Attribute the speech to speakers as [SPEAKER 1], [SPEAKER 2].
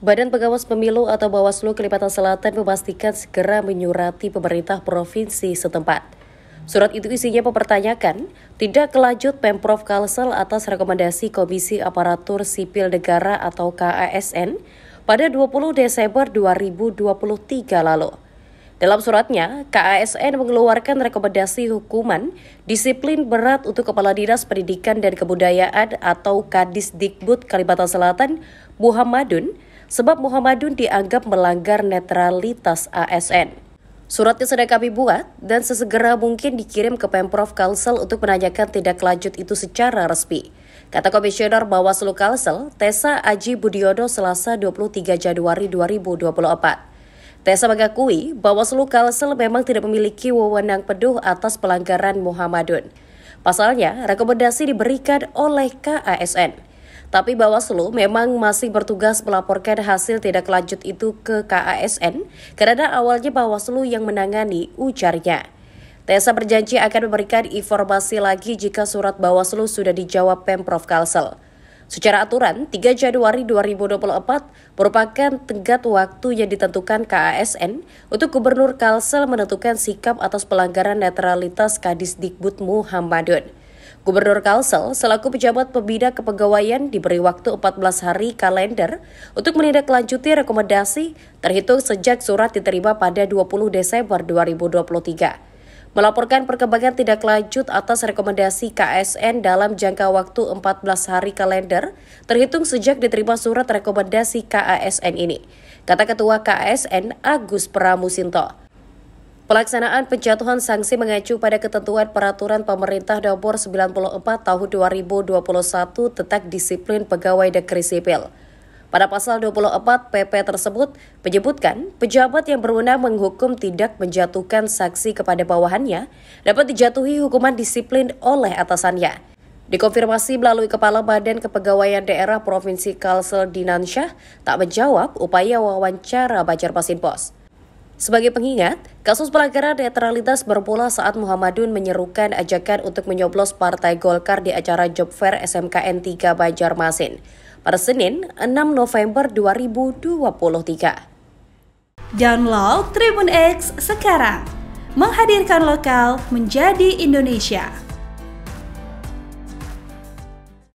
[SPEAKER 1] Badan Pengawas Pemilu atau Bawaslu Kalimantan Selatan memastikan segera menyurati pemerintah provinsi setempat. Surat itu isinya mempertanyakan tidak kelanjut Pemprov Kalsel atas rekomendasi Komisi Aparatur Sipil Negara atau KASN pada 20 Desember 2023 lalu. Dalam suratnya, KASN mengeluarkan rekomendasi hukuman disiplin berat untuk Kepala Dinas Pendidikan dan Kebudayaan atau Kadis Dikbud Kalimantan Selatan, Muhammadun, sebab Muhammadun dianggap melanggar netralitas ASN. Suratnya sedang kami buat dan sesegera mungkin dikirim ke Pemprov Kalsel untuk menanyakan tindak lanjut itu secara resmi. Kata Komisioner Bawaslu Kalsel, Tesa Aji Budiodo Selasa 23 Januari 2024. Tesa mengakui bahwa Bawaslu Kalsel memang tidak memiliki wewenang peduh atas pelanggaran Muhammadun. Pasalnya, rekomendasi diberikan oleh KASN. Tapi Bawaslu memang masih bertugas melaporkan hasil tidak lanjut itu ke KASN karena awalnya Bawaslu yang menangani ujarnya. Tesa berjanji akan memberikan informasi lagi jika surat Bawaslu sudah dijawab Pemprov Kalsel. Secara aturan, 3 Januari 2024 merupakan tenggat waktu yang ditentukan KASN untuk Gubernur Kalsel menentukan sikap atas pelanggaran netralitas Kadis Dikbud Muhammadun. Gubernur Kalsel selaku pejabat pembina kepegawaian diberi waktu 14 hari kalender untuk menindaklanjuti rekomendasi terhitung sejak surat diterima pada 20 Desember 2023 melaporkan perkembangan tidak lanjut atas rekomendasi KSN dalam jangka waktu 14 hari kalender terhitung sejak diterima surat rekomendasi KASN ini, kata Ketua KASN Agus Pramusinto. Pelaksanaan penjatuhan sanksi mengacu pada ketentuan peraturan pemerintah nomor 94 tahun 2021 tentang disiplin pegawai negeri sipil. Pada pasal 24 PP tersebut menyebutkan pejabat yang berwenang menghukum tidak menjatuhkan saksi kepada bawahannya dapat dijatuhi hukuman disiplin oleh atasannya. Dikonfirmasi melalui Kepala Badan Kepegawaian Daerah Provinsi Kalsel Dinansyah tak menjawab upaya wawancara Bajar Pasin Pos. Sebagai pengingat, kasus pelanggaran netralitas bermula saat Muhammadun menyerukan ajakan untuk menyoblos Partai Golkar di acara Job Fair SMKN 3 Banjarmasin pada Senin 6 November 2023. Download Tribun X sekarang, menghadirkan lokal menjadi Indonesia.